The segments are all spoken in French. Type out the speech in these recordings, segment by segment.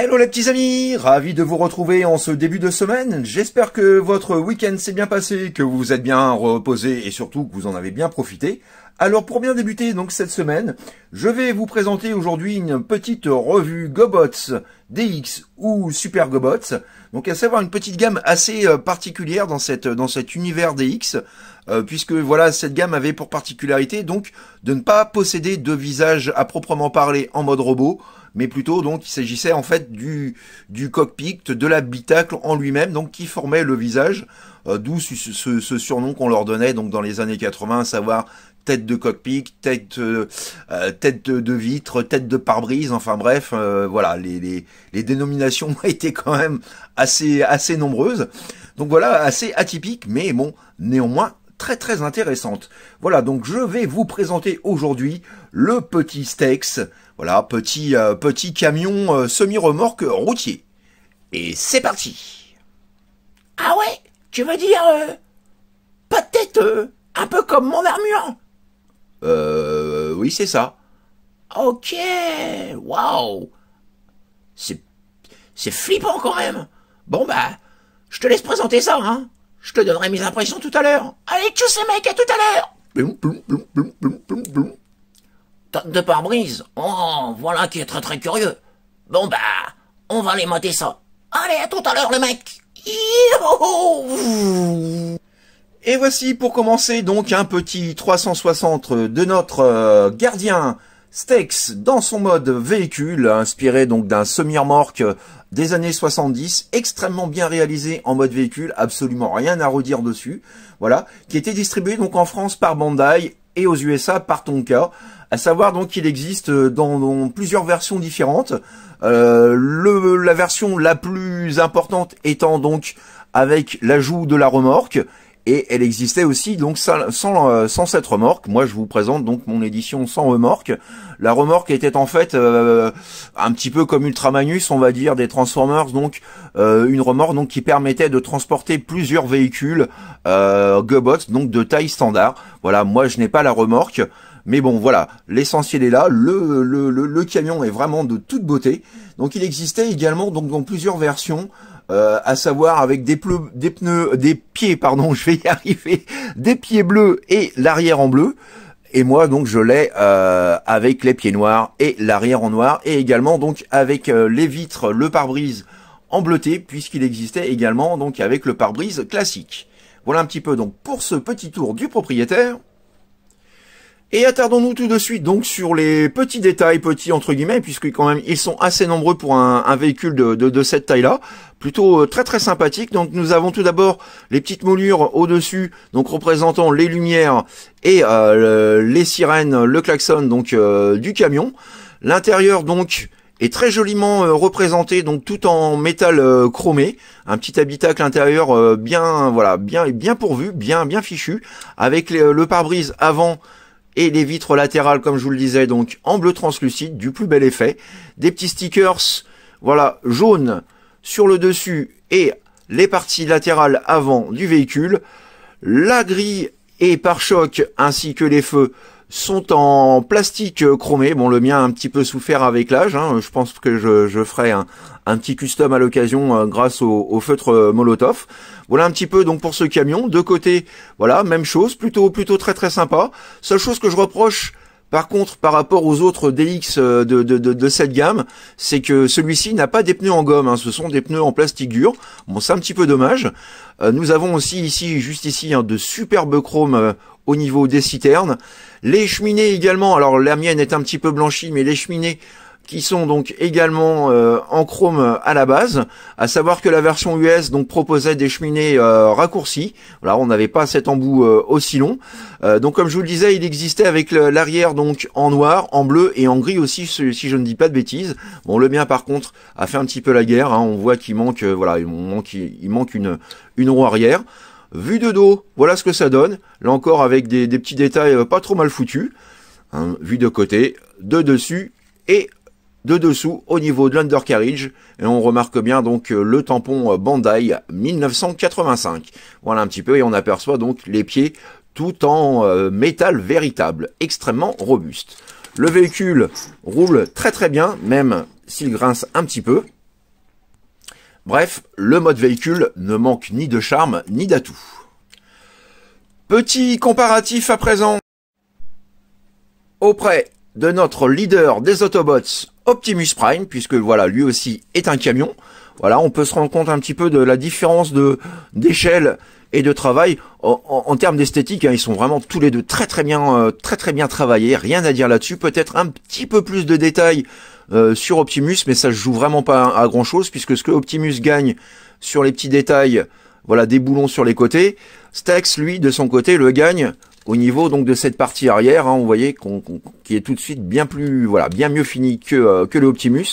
Hello les petits amis, ravi de vous retrouver en ce début de semaine. J'espère que votre week-end s'est bien passé, que vous vous êtes bien reposé et surtout que vous en avez bien profité. Alors pour bien débuter donc cette semaine, je vais vous présenter aujourd'hui une petite revue GoBots DX ou Super GoBots. Donc à savoir une petite gamme assez euh, particulière dans cette dans cet univers DX euh, puisque voilà cette gamme avait pour particularité donc de ne pas posséder de visage à proprement parler en mode robot mais plutôt donc il s'agissait en fait du, du cockpit, de l'habitacle en lui-même, donc qui formait le visage, euh, d'où ce, ce, surnom qu'on leur donnait donc dans les années 80, à savoir tête de cockpit, tête, euh, euh, tête de, vitre, tête de pare-brise, enfin bref, euh, voilà, les, dénominations ont été quand même assez, assez nombreuses. Donc voilà, assez atypique, mais bon, néanmoins très très intéressante. Voilà, donc je vais vous présenter aujourd'hui le petit Stex, voilà, petit, petit camion semi-remorque routier. Et c'est parti Ah ouais Tu veux dire... pas de tête un peu comme mon armure euh, oui, c'est ça. Ok, waouh. C'est, c'est flippant quand même. Bon bah, je te laisse présenter ça, hein. Je te donnerai mes impressions tout à l'heure. Allez, tous les mecs, à tout à l'heure. Tente de pare-brise. Oh, voilà qui est très très curieux. Bon bah, on va aller monter ça. Allez, à tout à l'heure le mec et voici pour commencer donc un petit 360 de notre euh, gardien Stex dans son mode véhicule, inspiré donc d'un semi-remorque des années 70, extrêmement bien réalisé en mode véhicule, absolument rien à redire dessus, voilà, qui était distribué donc en France par Bandai et aux USA par Tonka. À savoir donc qu'il existe dans, plusieurs versions différentes. Euh, le, la version la plus importante étant donc avec l'ajout de la remorque et elle existait aussi donc sans, euh, sans, cette remorque. Moi, je vous présente donc mon édition sans remorque. La remorque était en fait euh, un petit peu comme Ultramanus, on va dire, des Transformers, donc euh, une remorque donc qui permettait de transporter plusieurs véhicules euh, Gobots, donc de taille standard. Voilà, moi je n'ai pas la remorque. Mais bon, voilà, l'essentiel est là. Le, le, le, le, camion est vraiment de toute beauté. Donc, il existait également donc dans plusieurs versions euh, à savoir avec des, des pneus, des pieds, pardon, je vais y arriver, des pieds bleus et l'arrière en bleu. Et moi donc je l'ai euh, avec les pieds noirs et l'arrière en noir et également donc avec euh, les vitres, le pare-brise en bleuté puisqu'il existait également donc avec le pare-brise classique. Voilà un petit peu donc pour ce petit tour du propriétaire. Et attardons-nous tout de suite donc sur les petits détails, petits entre guillemets, puisque quand même ils sont assez nombreux pour un, un véhicule de, de, de cette taille-là. Plutôt euh, très très sympathique. Donc nous avons tout d'abord les petites moulures au-dessus, donc représentant les lumières et euh, les sirènes, le klaxon donc euh, du camion. L'intérieur donc est très joliment euh, représenté, donc tout en métal chromé, un petit habitacle intérieur bien voilà bien bien pourvu, bien bien fichu, avec le pare-brise avant et les vitres latérales, comme je vous le disais, donc en bleu translucide, du plus bel effet. Des petits stickers, voilà, jaunes sur le dessus et les parties latérales avant du véhicule. La grille et pare-choc ainsi que les feux sont en plastique euh, chromé. Bon, le mien a un petit peu souffert avec l'âge. Hein. Je pense que je, ferai un, petit custom à l'occasion euh, grâce au, feutre euh, Molotov. Voilà un petit peu donc pour ce camion. De côté, voilà, même chose. Plutôt, plutôt très très sympa. Seule chose que je reproche par contre, par rapport aux autres DX de, de, cette gamme, c'est que celui-ci n'a pas des pneus en gomme, hein. ce sont des pneus en plastique dur. Bon, c'est un petit peu dommage. nous avons aussi ici, juste ici, hein, de superbes chromes au niveau des citernes. Les cheminées également, alors la mienne est un petit peu blanchie, mais les cheminées qui sont donc également euh, en chrome à la base, à savoir que la version US donc proposait des cheminées euh, raccourcies. Là, on n'avait pas cet embout euh, aussi long. Euh, donc comme je vous le disais, il existait avec l'arrière donc en noir, en bleu et en gris aussi si je ne dis pas de bêtises. Bon, le mien par contre a fait un petit peu la guerre. Hein. on voit qu'il manque voilà, il manque, il manque une une roue arrière. Vu de dos, voilà ce que ça donne. Là encore avec des, petits détails euh, pas trop mal foutus. Hein, vu de côté, de dessus et de dessous au niveau de l'undercarriage et on remarque bien donc euh, le tampon euh, Bandai 1985. Voilà un petit peu et on aperçoit donc les pieds tout en métal véritable, extrêmement robuste. Le véhicule roule très très bien, même s'il grince un petit peu. Bref, le mode véhicule ne manque ni de charme ni d'atout. Petit comparatif à présent. Auprès de notre leader des Autobots, Optimus Prime, puisque voilà, lui aussi est un camion. Voilà, on peut se rendre compte un petit peu de la différence de d'échelle et de travail en, termes d'esthétique. Hein. ils sont vraiment tous les deux très très bien, euh, très très bien travaillés. Rien à dire là-dessus. Peut-être un petit peu plus de détails euh, sur Optimus, mais ça je joue vraiment pas à, grand chose, puisque ce que Optimus gagne sur les petits détails, voilà, des boulons sur les côtés, Stax, lui, de son côté, le gagne au niveau donc de cette partie arrière, hein, on qu'on, qui est tout de suite bien plus, voilà, bien mieux fini que, euh, que le Optimus.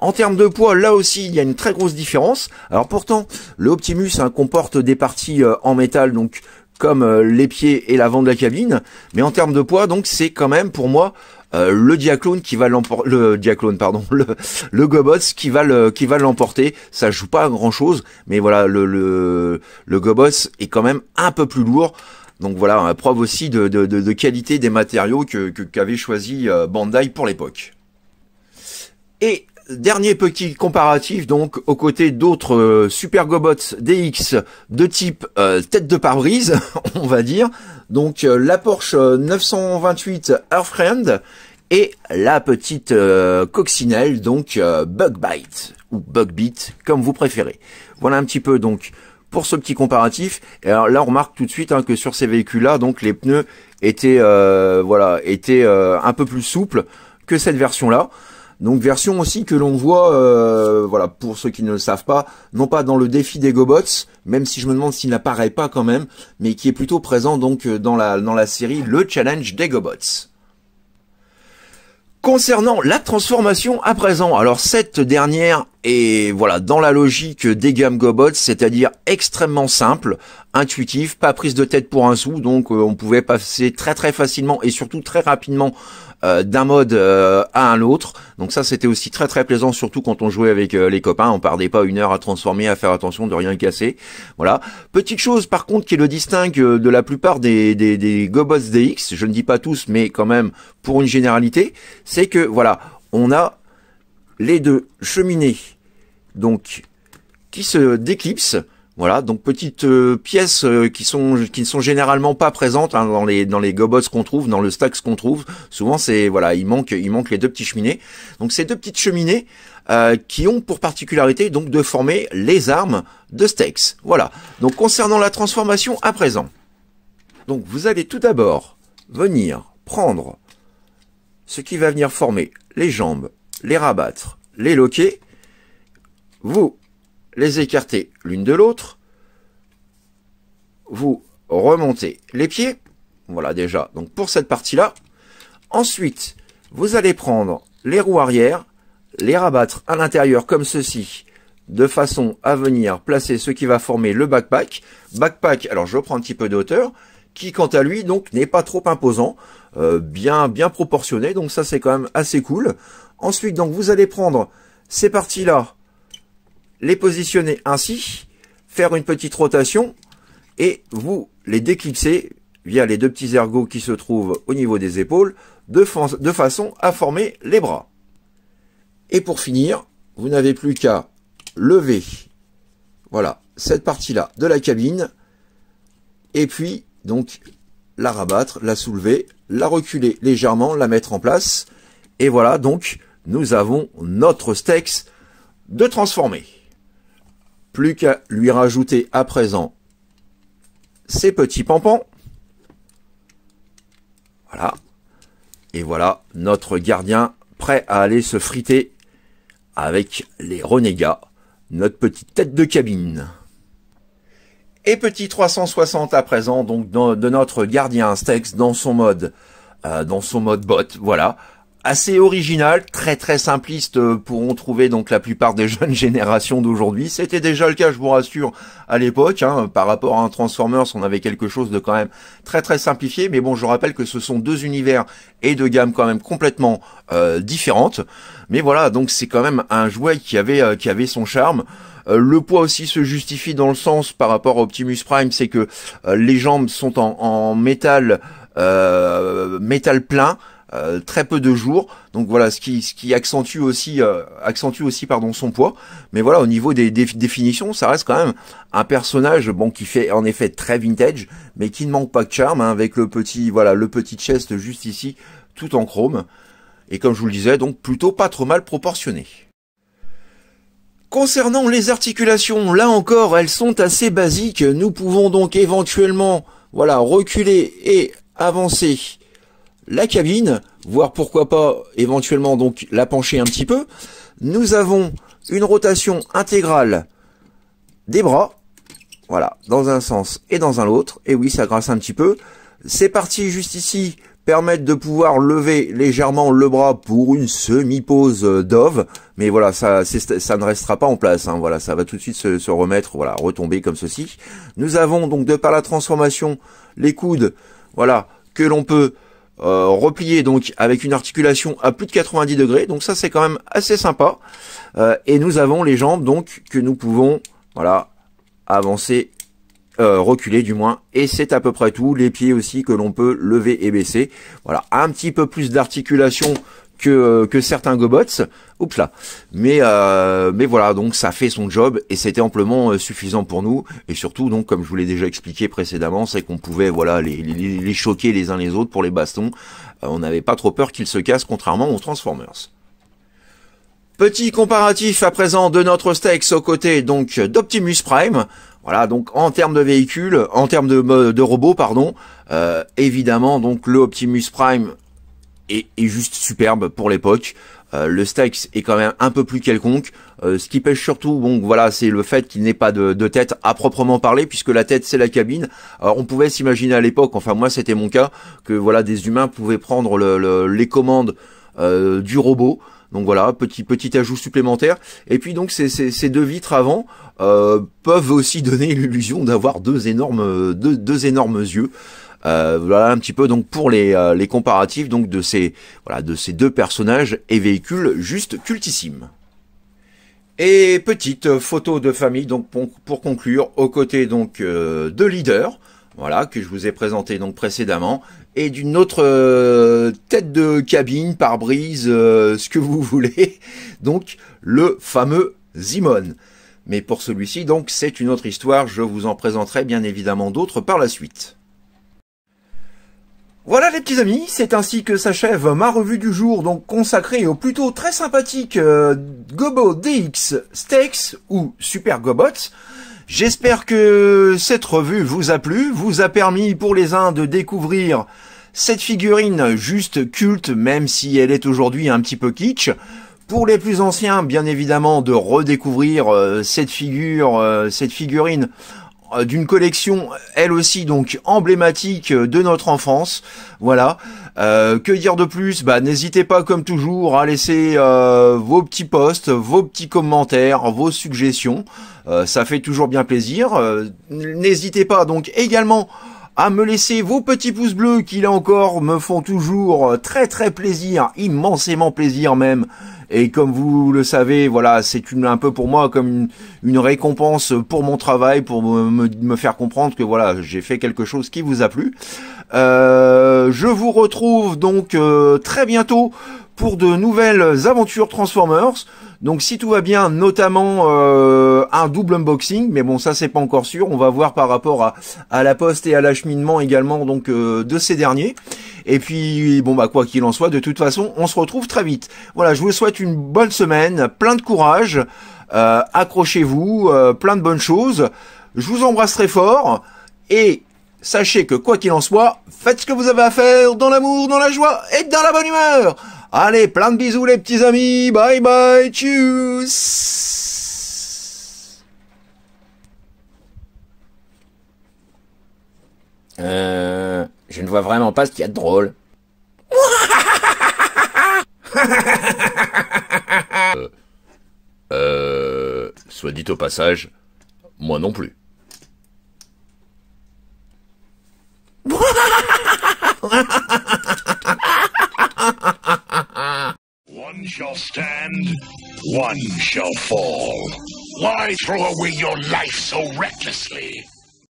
En termes de poids, là aussi, il y a une très grosse différence. Alors pourtant, le Optimus hein, comporte des parties euh, en métal, donc comme les pieds et l'avant de la cabine. Mais en termes de poids, donc c'est quand même pour moi euh, le Diaclone qui va l'emporter, le Diaclone pardon, le, le Gobots qui va le qui va l'emporter. Ça joue pas à grand chose, mais voilà le le le Gobots est quand même un peu plus lourd. Donc voilà, une euh, preuve aussi de, de, de, qualité des matériaux que qu'avait choisi euh, Bandai pour l'époque. Et dernier petit comparatif donc aux côtés d'autres euh, Super Gobots DX de type euh, tête de pare-brise, on va dire. Donc euh, la Porsche 928 Earthfriend et la petite coccinelle donc Bugbite ou Bugbeat comme vous préférez. Voilà un petit peu donc pour ce petit comparatif. Et alors là on remarque tout de suite hein, que sur ces véhicules-là donc les pneus étaient voilà étaient un peu plus souples que cette version-là. Donc version aussi que l'on voit, euh, voilà, pour ceux qui ne le savent pas, non pas dans le défi des Gobots, même si je me demande s'il n'apparaît pas quand même, mais qui est plutôt présent donc euh, dans la, dans la série Le Challenge des Gobots. Concernant la transformation à présent, alors cette dernière est voilà dans la logique des gammes Gobots, c'est-à-dire extrêmement simple, intuitif, pas prise de tête pour un sou, donc euh, on pouvait passer très très facilement et surtout très rapidement euh, d'un mode euh, à un autre. Donc ça, c'était aussi très très plaisant, surtout quand on jouait avec euh, les copains. On perdait pas une heure à transformer, à faire attention de rien casser. Voilà. Petite chose, par contre, qui le distingue de la plupart des, des, des Gobots DX, je ne dis pas tous, mais quand même pour une généralité, c'est que voilà, on a les deux cheminées, donc qui se déclipsent voilà, donc petites euh, pièces euh, qui sont qui ne sont généralement pas présentes hein, dans les dans les gobots qu'on trouve, dans le Stax qu'on trouve. Souvent, c'est voilà, il manque il manque les deux petites cheminées. Donc ces deux petites cheminées euh, qui ont pour particularité donc de former les armes de Stex. Voilà. Donc concernant la transformation à présent. Donc vous allez tout d'abord venir prendre ce qui va venir former les jambes, les rabattre, les loquer. Vous les écarter l'une de l'autre, vous remontez les pieds, voilà déjà, donc pour cette partie-là. Ensuite, vous allez prendre les roues arrière, les rabattre à l'intérieur comme ceci, de façon à venir placer ce qui va former le backpack. Backpack, alors je prends un petit peu de hauteur, qui quant à lui donc n'est pas trop imposant, euh, bien bien proportionné, donc ça c'est quand même assez cool. Ensuite donc vous allez prendre ces parties là les positionner ainsi, faire une petite rotation et vous les déclipser via les deux petits ergots qui se trouvent au niveau des épaules de, façon à former les bras. Et pour finir, vous n'avez plus qu'à lever voilà cette partie là de la cabine et puis donc la rabattre, la soulever, la reculer légèrement, la mettre en place et voilà donc nous avons notre Stex de transformer. Plus qu'à lui rajouter à présent ses petits pampans. Voilà. Et voilà notre gardien prêt à aller se friter avec les renégats, notre petite tête de cabine. Et petit 360 à présent, donc de notre gardien Stex dans son mode, euh, dans son mode bot, voilà, assez original, très très simpliste euh, pourront trouver donc la plupart des jeunes générations d'aujourd'hui. C'était déjà le cas, je vous rassure, à l'époque. Hein. par rapport à un Transformers, on avait quelque chose de quand même très très simplifié. Mais bon, je rappelle que ce sont deux univers et deux gammes quand même complètement euh, différentes. Mais voilà, donc c'est quand même un jouet qui avait euh, qui avait son charme. le poids aussi se justifie dans le sens par rapport à Optimus Prime, c'est que les jambes sont en, en métal métal plein euh, très peu de jours. Donc voilà, ce qui, ce qui accentue aussi, euh, accentue aussi pardon, son poids. Mais voilà, au niveau des, définitions, ça reste quand même un personnage bon qui fait en effet très vintage, mais qui ne manque pas de charme hein, avec le petit voilà le petit chest juste ici, tout en chrome. Et comme je vous le disais, donc plutôt pas trop mal proportionné. Concernant les articulations, là encore, elles sont assez basiques. Nous pouvons donc éventuellement, voilà, reculer et avancer la cabine, voire pourquoi pas éventuellement donc la pencher un petit peu. Nous avons une rotation intégrale des bras, voilà, dans un sens et dans un autre, Et oui, ça grince un petit peu. Ces parties juste ici permettent de pouvoir lever légèrement le bras pour une semi-pause d'ove. Mais voilà, ça, ça ne restera pas en place. Hein. Voilà, ça va tout de suite se, se, remettre, voilà, retomber comme ceci. Nous avons donc de par la transformation les coudes, voilà, que l'on peut euh, replié donc avec une articulation à plus de 90 degrés. Donc ça c'est quand même assez sympa. Euh, et nous avons les jambes donc que nous pouvons voilà avancer, euh, reculer du moins. Et c'est à peu près tout. Les pieds aussi que l'on peut lever et baisser. Voilà un petit peu plus d'articulation euh, que, certains gobots. Oups là. Mais, euh, mais voilà, donc ça fait son job et c'était amplement euh, suffisant pour nous. Et surtout, donc, comme je vous l'ai déjà expliqué précédemment, c'est qu'on pouvait voilà les, choquer les uns les autres pour les bastons. on n'avait pas trop peur qu'ils se cassent, contrairement aux Transformers. Petit comparatif à présent de notre Stex aux côtés donc d'Optimus Prime. Voilà, donc en termes de véhicules, en termes de, de robots, pardon, évidemment, donc le Optimus Prime est, juste superbe pour l'époque. Euh, le Stax est quand même un peu plus quelconque. Euh, ce qui pêche surtout, bon voilà, c'est le fait qu'il n'ait pas de, tête à proprement parler, puisque la tête c'est la cabine. Alors, on pouvait s'imaginer à l'époque, enfin moi c'était mon cas, que voilà des humains pouvaient prendre les commandes euh, du robot. Donc voilà, petit petit ajout supplémentaire. Et puis donc ces, deux vitres avant peuvent aussi donner l'illusion d'avoir deux énormes deux énormes yeux. Euh, voilà un petit peu donc pour les, euh, les comparatifs donc de ces voilà de ces deux personnages et véhicules juste cultissimes. Et petite photo de famille donc pour, conclure aux côtés donc euh, de leader voilà que je vous ai présenté donc précédemment et d'une autre tête de cabine par brise ce que vous voulez donc le fameux Zimon mais pour celui-ci donc c'est une autre histoire je vous en présenterai bien évidemment d'autres par la suite voilà les petits amis, c'est ainsi que s'achève ma revue du jour donc consacrée au plutôt très sympathique euh, Gobo DX Steaks ou Super Gobots. J'espère que cette revue vous a plu, vous a permis pour les uns de découvrir cette figurine juste culte même si elle est aujourd'hui un petit peu kitsch. Pour les plus anciens, bien évidemment, de redécouvrir euh, cette figure, euh, cette figurine euh, d'une collection, elle aussi donc emblématique euh, de notre enfance. Voilà. Euh, que dire de plus Bah n'hésitez pas comme toujours à laisser vos petits posts, vos petits commentaires, vos suggestions. ça fait toujours bien plaisir. n'hésitez pas donc également à me laisser vos petits pouces bleus qui là encore me font toujours très très plaisir, immensément plaisir même. Et comme vous le savez, voilà, c'est un peu pour moi comme une, récompense pour mon travail, pour me, faire comprendre que voilà, j'ai fait quelque chose qui vous a plu. Euh, je vous retrouve donc euh, très bientôt pour de nouvelles aventures Transformers. Donc si tout va bien, notamment euh, un double unboxing, mais bon ça c'est pas encore sûr, on va voir par rapport à, la poste et à l'acheminement également donc euh, de ces derniers. Et puis bon bah quoi qu'il en soit, de toute façon on se retrouve très vite. Voilà, je vous souhaite une bonne semaine, plein de courage, euh, accrochez-vous, plein de bonnes choses. Je vous embrasse très fort et sachez que quoi qu'il en soit, faites ce que vous avez à faire dans l'amour, dans la joie et dans la bonne humeur. Allez, plein de bisous les petits amis. Bye bye. Tchuss. Euh, je ne vois vraiment pas ce qu'il y a de drôle. Euh, euh, soit dit au passage, moi non plus. shall stand, one shall fall. Why throw away your life so recklessly?